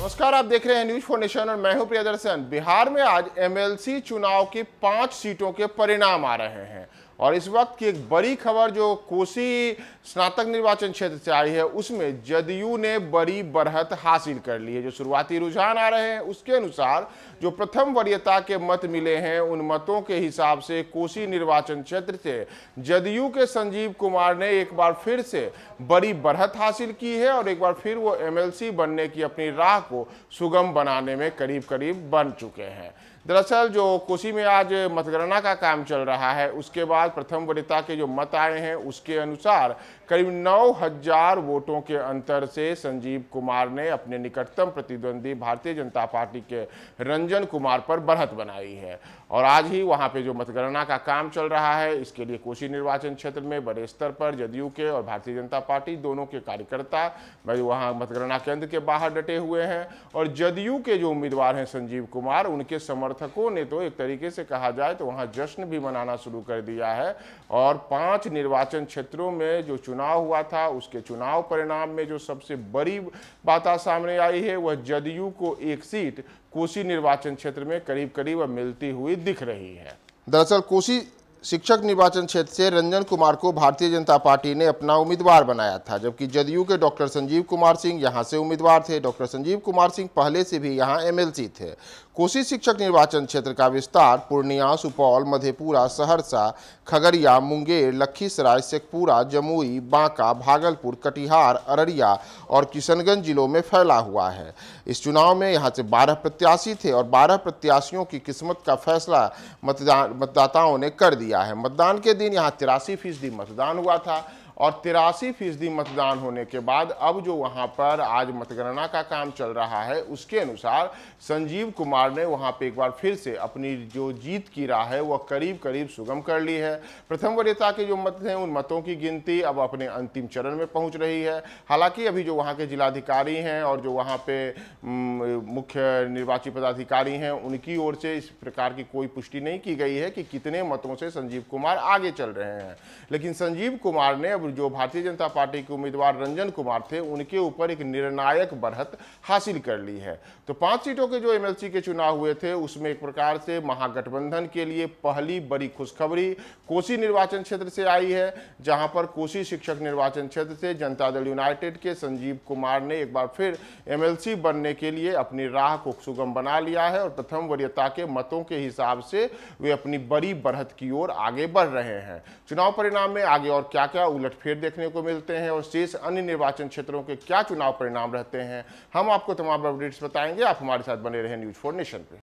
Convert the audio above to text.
नमस्कार आप देख रहे हैं न्यूज फाउंडेशन और मैं हूं प्रियदर्शन बिहार में आज एमएलसी चुनाव की पांच सीटों के परिणाम आ रहे हैं और इस वक्त की एक बड़ी खबर जो कोसी स्नातक निर्वाचन क्षेत्र से आई है उसमें जदयू ने बड़ी बढ़त हासिल कर ली है जो शुरुआती रुझान आ रहे हैं उसके अनुसार जो प्रथम वरीयता के मत मिले हैं उन मतों के हिसाब से कोसी निर्वाचन क्षेत्र से जदयू के संजीव कुमार ने एक बार फिर से बड़ी बढ़त हासिल की है और एक बार फिर वो एम बनने की अपनी राह को सुगम बनाने में करीब करीब बन चुके हैं दरअसल जो कोसी में आज मतगणना का काम चल रहा है उसके बाद प्रथम वरीयता के जो मत आए हैं उसके अनुसार करीब नौ हजार वोटों के अंतर से संजीव कुमार ने अपने निकटतम प्रतिद्वंदी भारतीय जनता पार्टी के रंजन कुमार पर बढ़त बनाई है और आज ही वहां पे जो मतगणना का काम चल रहा है इसके लिए कोसी निर्वाचन क्षेत्र में बड़े स्तर पर जदयू के और भारतीय जनता पार्टी दोनों के कार्यकर्ता भाई वहाँ मतगणना केंद्र के बाहर डटे हुए हैं और जदयू के जो उम्मीदवार हैं संजीव कुमार उनके समर्थन समर्थकों ने तो एक तरीके से कहा जाए तो वहाँ जश्न भी मनाना शुरू कर दिया है और पांच निर्वाचन क्षेत्रों में जो चुनाव हुआ था उसके चुनाव परिणाम में जो सबसे बड़ी बात सामने आई है वह जदयू को एक सीट कोसी निर्वाचन क्षेत्र में करीब करीब मिलती हुई दिख रही है दरअसल कोसी शिक्षक निर्वाचन क्षेत्र से रंजन कुमार को भारतीय जनता पार्टी ने अपना उम्मीदवार बनाया था जबकि जदयू के डॉक्टर संजीव कुमार सिंह यहां से उम्मीदवार थे डॉक्टर संजीव कुमार सिंह पहले से भी यहां एमएलसी थे कोसी शिक्षक निर्वाचन क्षेत्र का विस्तार पूर्णिया सुपौल मधेपुरा सहरसा खगड़िया मुंगेर लखीसराय शेखपुरा जमुई बांका भागलपुर कटिहार अररिया और किशनगंज जिलों में फैला हुआ है इस चुनाव में यहां से 12 प्रत्याशी थे और 12 प्रत्याशियों की किस्मत का फैसला मतदान मतदाताओं ने कर दिया है मतदान के दिन यहाँ तिरासी फीसदी मतदान हुआ था और तिरासी फीसदी मतदान होने के बाद अब जो वहाँ पर आज मतगणना का काम चल रहा है उसके अनुसार संजीव कुमार ने वहाँ पर एक बार फिर से अपनी जो जीत की राह है वह करीब करीब सुगम कर ली है प्रथम वरीयता के जो मत हैं उन मतों की गिनती अब अपने अंतिम चरण में पहुँच रही है हालांकि अभी जो वहाँ के जिलाधिकारी हैं और जो वहाँ पे मुख्य निर्वाची पदाधिकारी हैं उनकी ओर से इस प्रकार की कोई पुष्टि नहीं की गई है कि कितने मतों से संजीव कुमार आगे चल रहे हैं लेकिन संजीव कुमार ने अब और जो भारतीय जनता पार्टी के उम्मीदवार रंजन कुमार थे उनके ऊपर एक निर्णायक बढ़त हासिल कर ली है तो पांच सीटों के जो एमएलसी के चुनाव हुए थे उसमें एक प्रकार से महागठबंधन के लिए पहली बड़ी खुशखबरी कोसी निर्वाचन क्षेत्र से आई है जहां पर कोसी शिक्षक निर्वाचन क्षेत्र से जनता दल यूनाइटेड के संजीव कुमार ने एक बार फिर एमएलसी बनने के लिए अपनी राह को सुगम बना लिया है और प्रथम वरीयता के मतों के हिसाब से वे अपनी बड़ी बढ़त की ओर आगे बढ़ रहे हैं चुनाव परिणाम में आगे और क्या क्या उलट फिर देखने को मिलते हैं और शेष अन्य निर्वाचन क्षेत्रों के क्या चुनाव परिणाम रहते हैं हम आपको तमाम अपडेट्स बताएंगे आप हमारे साथ बने रहें न्यूज़ फोर नेशन पे